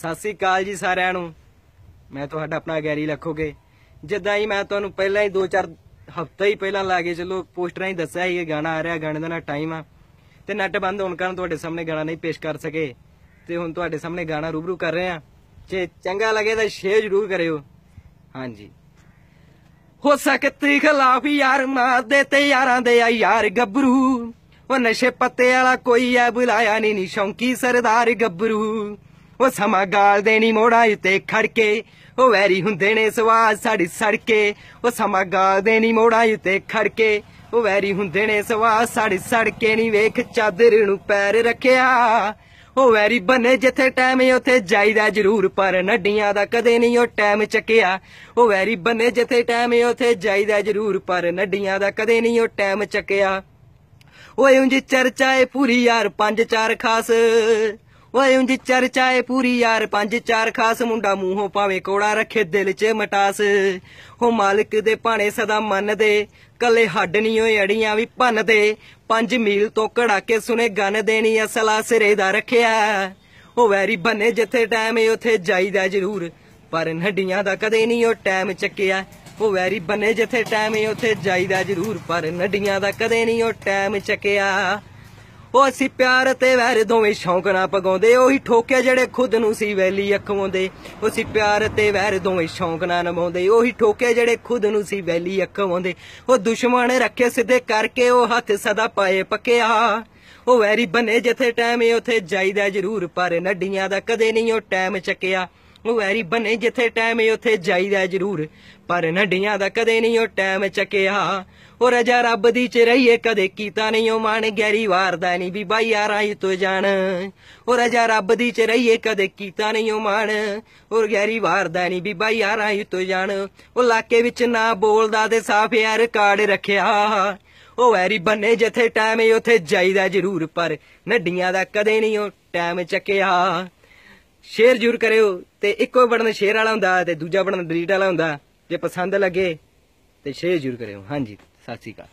ਸਤਿ ਸ੍ਰੀ ਅਕਾਲ ਜੀ ਸਾਰਿਆਂ ਨੂੰ ਮੈਂ ਤੁਹਾਡਾ ਆਪਣਾ ਗੈਰੀ ਲਖੋਗੇ ਜਿੱਦਾਂ ਹੀ ਮੈਂ ਤੁਹਾਨੂੰ ਪਹਿਲਾਂ ਹੀ 2-4 ਹਫ਼ਤੇ ਹੀ ਪਹਿਲਾਂ ਲਾ ਕੇ ਚਲੋ ਪੋਸਟਰਾਂ ਹੀ ਦੱਸਿਆ ਸੀ ਇਹ ਗਾਣਾ ਆ ਰਿਹਾ ਗਾਣੇ ਦਾ ਨਾ ਟਾਈਮ ਆ ਤੇ ਨੈਟ ਬੰਦ ਹੋਣ ਕਾਰਨ ਤੁਹਾਡੇ ਸਾਹਮਣੇ ਗਾਣਾ ਨਹੀਂ ਪੇਸ਼ ਕਰ ਸਕੇ ਤੇ ਹੁਣ ਤੁਹਾਡੇ ਸਾਹਮਣੇ ਗਾਣਾ ਰੂਬਰੂ ਕਰ ਰਹੇ ਆ ਜੇ ਚੰਗਾ ਲੱਗੇ ਤਾਂ ਸ਼ੇਅਰ ਜ਼ਰੂਰ ਕਰਿਓ ਹਾਂਜੀ ਹੋ ਸਕਤੀ ਖਲਾਫ ਯਾਰ ਦੇ ਤੇ ਯਾਰਾਂ ਦੇ ਆ ਯਾਰ ਗੱਭਰੂ ਉਹ ਨਸ਼ੇ ਪੱਤੇ ਵਾਲਾ ਕੋਈ ਐ ਬੁਲਾਇਆ ਨਹੀਂ ਨੀ ਸ਼ੌਂਕੀ ਸਰਦਾਰ ਗੱਭਰੂ ਉਹ ਸਮਾਂ ਗਾਲ ਦੇਣੀ ਮੋੜਾ ਉਤੇ ਖੜ ਕੇ ਉਹ ਵੈਰੀ ਹੁੰਦੇ ਨੇ ਸਵਾਦ ਸਾਡੀ ਸੜਕੇ ਉਹ ਸਮਾਂ ਗਾਲ ਦੇਣੀ ਮੋੜਾ ਉਤੇ ਖੜ ਕੇ ਉਹ ਵੈਰੀ ਹੁੰਦੇ ਨੇ ਸਵਾਦ ਸਾਡੀ ਸੜਕੇ ਨਹੀਂ ਵੇਖ ਚਾਦਰ ਨੂੰ ਪੈਰ ਰੱਖਿਆ ਉਹ ਵੈਰੀ ਬਨੇ ਜਿੱਥੇ ਟਾਈਮ ਉਥੇ ਜਾਈਦਾ ਜ਼ਰੂਰ ਪਰ ਨੱਡੀਆਂ ਦਾ ਕਦੇ ਨਹੀਂ ਉਹ ਟਾਈਮ ਚੱਕਿਆ ਉਹ ਵੈਰੀ ਬਨੇ ਜਿੱਥੇ ਟਾਈਮ ਉਥੇ ਜਾਈਦਾ ਜ਼ਰੂਰ ਪਰ ਨੱਡੀਆਂ ਦਾ ਕਦੇ ਨਹੀਂ ਉਹ ਟਾਈਮ ਚੱਕਿਆ ਓਏ ਉਂਝ ਚਰਚਾ ਏ ਪੂਰੀ ਯਾਰ ਪੰਜ ਚਾਰ ਖਾਸ ਓਏ ਉਂਝ ਚਰਚਾਏ ਪੂਰੀ ਯਾਰ ਪੰਜ ਚਾਰ ਖਾਸ ਮੁੰਡਾ ਮੂੰਹੋਂ ਭਾਵੇਂ ਕੋੜਾ ਰੱਖੇ ਦਿਲ 'ਚ ਮਟਾਸ ਹੋ ਮਾਲਕ ਦੇ ਭਾਣੇ ਸਦਾ ਮੰਨਦੇ ਕੱਲੇ ਹੱਡ ਨਹੀਂ ਓਏ ਅੜੀਆਂ ਵੀ ਭੰਨਦੇ ਪੰਜ ਮੀਲ ਤੋਂ ਕੜਾ ਕੇ ਸੁਨੇ ਗਨ ਦੇਣੀ ਅਸਲਾ ਸਿਰੇ ਦਾ ਰੱਖਿਆ ਓ ਵੈਰੀ ਬੰਨੇ ਜਿੱਥੇ ਟਾਈਮ ਏ ਉਥੇ ਜਾਈਦਾ ਜ਼ਰੂਰ ਪਰ ਨੱਡੀਆਂ ਦਾ ਕਦੇ ਨਹੀਂ ਓ ਟਾਈਮ ਚੱਕਿਆ ਓ ਵੈਰੀ ਬੰਨੇ ਜਿੱਥੇ ਟਾਈਮ ਏ ਉਥੇ ਜਾਈਦਾ ਜ਼ਰੂਰ ਪਰ ਨੱਡੀਆਂ ਦਾ ਕਦੇ ਨਹੀਂ ਓ ਟਾਈਮ ਚੱਕਿਆ ਉਹ ਅਸੀਂ ਪਿਆਰ ਤੇ ਵੈਰ ਦੋਵੇਂ ਸ਼ੌਂਕ ਨਾ ਪਗਾਉਂਦੇ ਉਹੀ ਠੋਕੇ ਜਿਹੜੇ ਖੁਦ ਨੂੰ ਸੀ ਵੈਲੀ ਅਖਵਾਉਂਦੇ ਉਹ ਅਸੀਂ ਪਿਆਰ ਤੇ ਵੈਰ ਦੋਵੇਂ ਸ਼ੌਂਕ ਨਾ ਨਮਾਉਂਦੇ ਉਹੀ ਠੋਕੇ ਜਿਹੜੇ ਖੁਦ ਨੂੰ ਸੀ ਵੈਲੀ ਅਖਵਾਉਂਦੇ ਉਹ ਦੁਸ਼ਮਣ ਰੱਖੇ ਸਿੱਧੇ ਕਰਕੇ ਉਹ ਹੱਥ ਸਦਾ ਪਾਏ ਪੱਕਿਆ ਉਹ ਵੈਰੀ ਬਨੇ ਜਿੱਥੇ ਟਾਈਮ ਉਥੇ ਜਾਈਦਾ ਜ਼ਰੂਰ ਪਰ ਨੱਡੀਆਂ ਦਾ ਕਦੇ ਨਹੀਂ ਉਹ ਟਾਈਮ ਚੱਕਿਆ ਵੈਰੀ ਬਣੇ ਜਿੱਥੇ ਟਾਈਮ ਏ ਉੱਥੇ ਜਾਈਦਾ ਜ਼ਰੂਰ ਪਰ ਨੱਡੀਆਂ ਦਾ ਕਦੇ ਨਹੀਂ ਉਹ ਟਾਈਮ ਚੱਕਿਆ ਉਹ ਰਜਾ ਰੱਬ ਦੀ ਚ ਰਹੀਏ ਕਦੇ ਕੀਤਾ ਨਹੀਂ ਉਹ ਮਾਨ ਗੈਰੀ ਵਾਰਦਾ ਨਹੀਂ ਵੀ ਬਾਈ ਆ ਰਾਈ ਤੋ ਜਾਣ ਉਹ ਰਜਾ ਰੱਬ ਦੀ ਚ ਰਹੀਏ ਕਦੇ ਕੀਤਾ ਨਹੀਂ ਉਹ ਮਾਨ ਉਹ ਗੈਰੀ ਵਾਰਦਾ ਨਹੀਂ ਵੀ ਬਾਈ ਆ ਰਾਈ ਤੋ ਜਾਣ ਉਹ ਲਾਕੇ ਵਿੱਚ ਨਾ ਬੋਲਦਾ ਤੇ ਸਾਫ ਯਾਰ ਰਿਕਾਰਡ ਰੱਖਿਆ ਉਹ ਵੈਰੀ ਬਣੇ ਜਿੱਥੇ ਟਾਈਮ ਏ ਉੱਥੇ ਜਾਈਦਾ ਜ਼ਰੂਰ ਪਰ ਨੱਡੀਆਂ ਦਾ ਕਦੇ ਨਹੀਂ ਉਹ ਟਾਈਮ ਚੱਕਿਆ ਸ਼ੇਅਰ ਜ਼ਰੂਰ ਕਰਿਓ ਤੇ ਇੱਕੋ ਬਟਨ ਸ਼ੇਅਰ ਵਾਲਾ ਹੁੰਦਾ ਤੇ ਦੂਜਾ ਬਟਨ ਡਿਲੀਟ ਵਾਲਾ ਹੁੰਦਾ ਜੇ ਪਸੰਦ ਲੱਗੇ ਤੇ ਸ਼ੇਅਰ ਜ਼ਰੂਰ ਕਰਿਓ ਹਾਂਜੀ ਸਤਿ ਸ਼੍ਰੀ ਅਕਾਲ